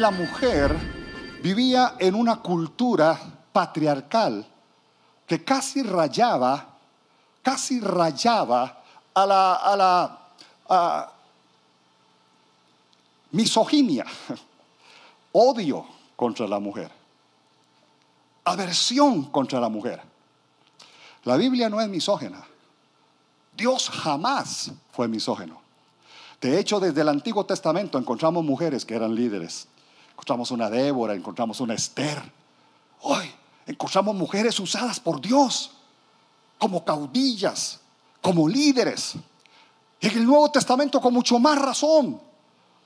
la mujer vivía en una cultura patriarcal que casi rayaba, casi rayaba a la, misoginia, odio contra la mujer, aversión contra la mujer. La Biblia no es misógena. Dios jamás fue misógeno. De hecho, desde el Antiguo Testamento encontramos mujeres que eran líderes Encontramos una Débora, encontramos una Esther. Hoy encontramos mujeres usadas por Dios como caudillas, como líderes. en el Nuevo Testamento con mucho más razón.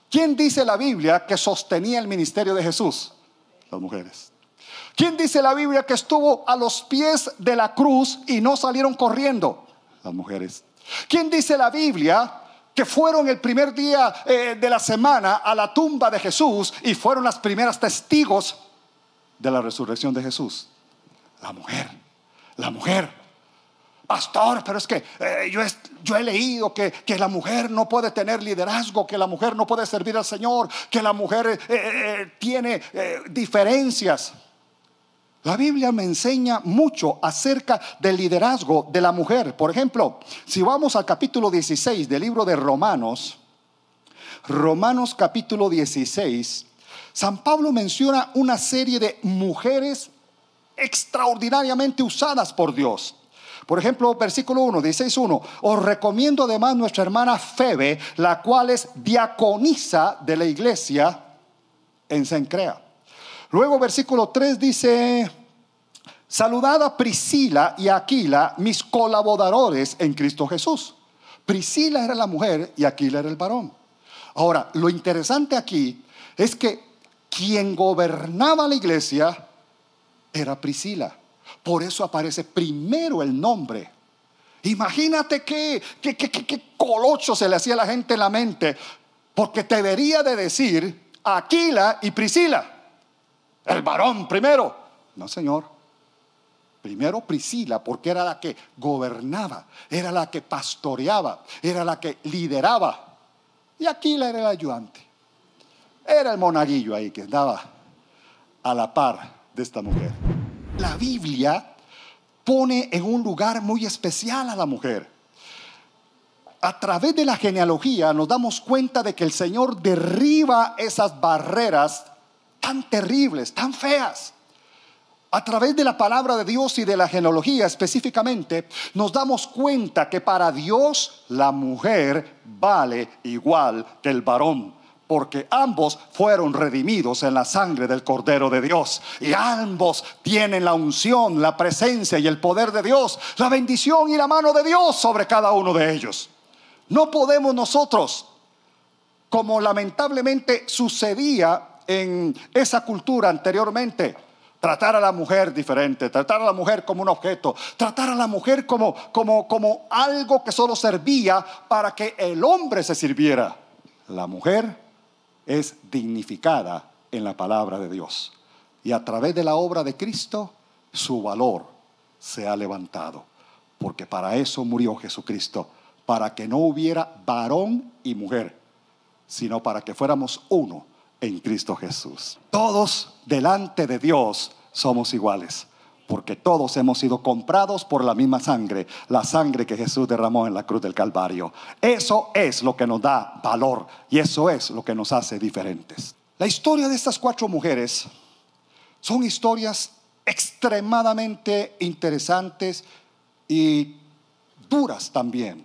¿Quién dice la Biblia que sostenía el ministerio de Jesús? Las mujeres. ¿Quién dice la Biblia que estuvo a los pies de la cruz y no salieron corriendo? Las mujeres. ¿Quién dice la Biblia que fueron el primer día eh, de la semana a la tumba de Jesús y fueron las primeras testigos de la resurrección de Jesús? La mujer, la mujer. Pastor, pero es que eh, yo, yo, he leído que, la mujer no puede tener liderazgo, que la mujer no puede servir al Señor, que la mujer eh, tiene diferencias. La Biblia me enseña mucho acerca del liderazgo de la mujer. Por ejemplo, si vamos al capítulo 16 del libro de Romanos, Romanos capítulo 16, San Pablo menciona una serie de mujeres extraordinariamente usadas por Dios. Por ejemplo, versículo 1, 16.1, os recomiendo además nuestra hermana Febe, la cual es diaconisa de la iglesia en Sencrea. Luego versículo 3 dice, saludad a Priscila y Aquila, mis colaboradores en Cristo Jesús. Priscila era la mujer y Aquila era el varón. Ahora, lo interesante aquí es que quien gobernaba la iglesia era Priscila. Por eso aparece primero el nombre. Imagínate qué, qué, qué, colocho se le hacía a la gente en la mente, porque te debería de decir Aquila y Priscila. El varón primero. No, Señor. Primero Priscila, porque era la que gobernaba, era la que pastoreaba, era la que lideraba. Y Aquila era el ayudante. Era el monaguillo ahí que daba a la par de esta mujer. La Biblia pone en un lugar muy especial a la mujer. A través de la genealogía nos damos cuenta de que el Señor derriba esas barreras tan terribles, tan feas. A través de la palabra de Dios y de la genealogía específicamente, nos damos cuenta que para Dios la mujer vale igual que el varón porque ambos fueron redimidos en la sangre del Cordero de Dios. Y ambos tienen la unción, la presencia y el poder de Dios, la bendición y la mano de Dios sobre cada uno de ellos. No podemos nosotros, como lamentablemente sucedía en esa cultura anteriormente. Tratar a la mujer diferente, tratar a la mujer como un objeto, tratar a la mujer como, algo que solo servía para que el hombre se sirviera. La mujer es dignificada en la palabra de Dios. Y a través de la obra de Cristo, su valor se ha levantado. Porque para eso murió Jesucristo, para que no hubiera varón y mujer, sino para que fuéramos uno en Cristo Jesús. Todos delante de Dios somos iguales, porque todos hemos sido comprados por la misma sangre, la sangre que Jesús derramó en la cruz del Calvario. Eso es lo que nos da valor y eso es lo que nos hace diferentes. La historia de estas cuatro mujeres son historias extremadamente interesantes y duras también.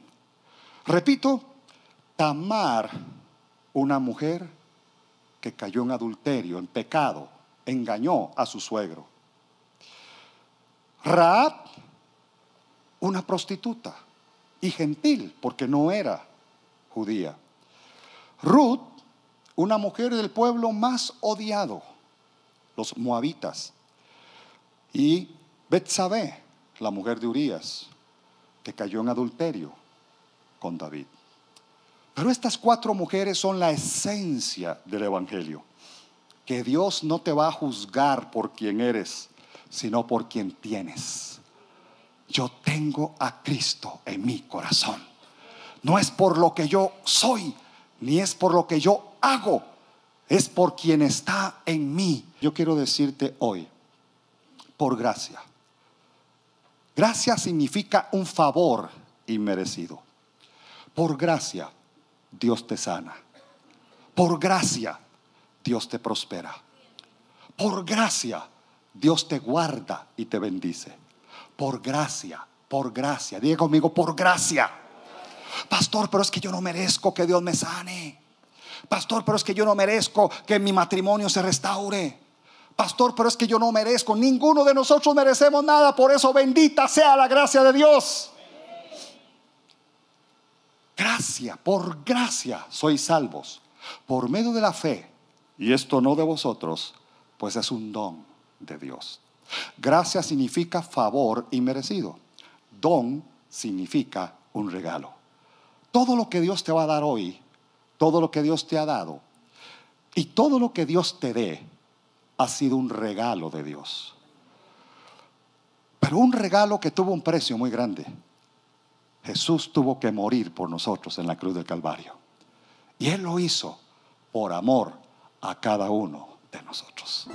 Repito, Tamar, una mujer que cayó en adulterio, en pecado, engañó a su suegro. Raab, una prostituta y gentil, porque no era judía. Ruth, una mujer del pueblo más odiado, los moabitas. Y Betsabé, la mujer de Urías, que cayó en adulterio con David. Pero estas cuatro mujeres son la esencia del Evangelio. Que Dios no te va a juzgar por quien eres, sino por quien tienes. Yo tengo a Cristo en mi corazón. No es por lo que yo soy, ni es por lo que yo hago, es por quien está en mí. Yo quiero decirte hoy, por gracia. Gracia significa un favor inmerecido. Por gracia Dios te sana. Por gracia, Dios te prospera. Por gracia, Dios te guarda y te bendice. Por gracia, por gracia. Diga conmigo, por gracia. Pastor, pero es que yo no merezco que Dios me sane. Pastor, pero es que yo no merezco que mi matrimonio se restaure. Pastor, pero es que yo no merezco. Ninguno de nosotros merecemos nada. Por eso bendita sea la gracia de Dios gracia, por gracia sois salvos, por medio de la fe, y esto no de vosotros, pues es un don de Dios. Gracia significa favor y merecido Don significa un regalo. Todo lo que Dios te va a dar hoy, todo lo que Dios te ha dado y todo lo que Dios te dé ha sido un regalo de Dios. Pero un regalo que tuvo un precio muy grande. Jesús tuvo que morir por nosotros en la cruz del Calvario. Y Él lo hizo por amor a cada uno de nosotros.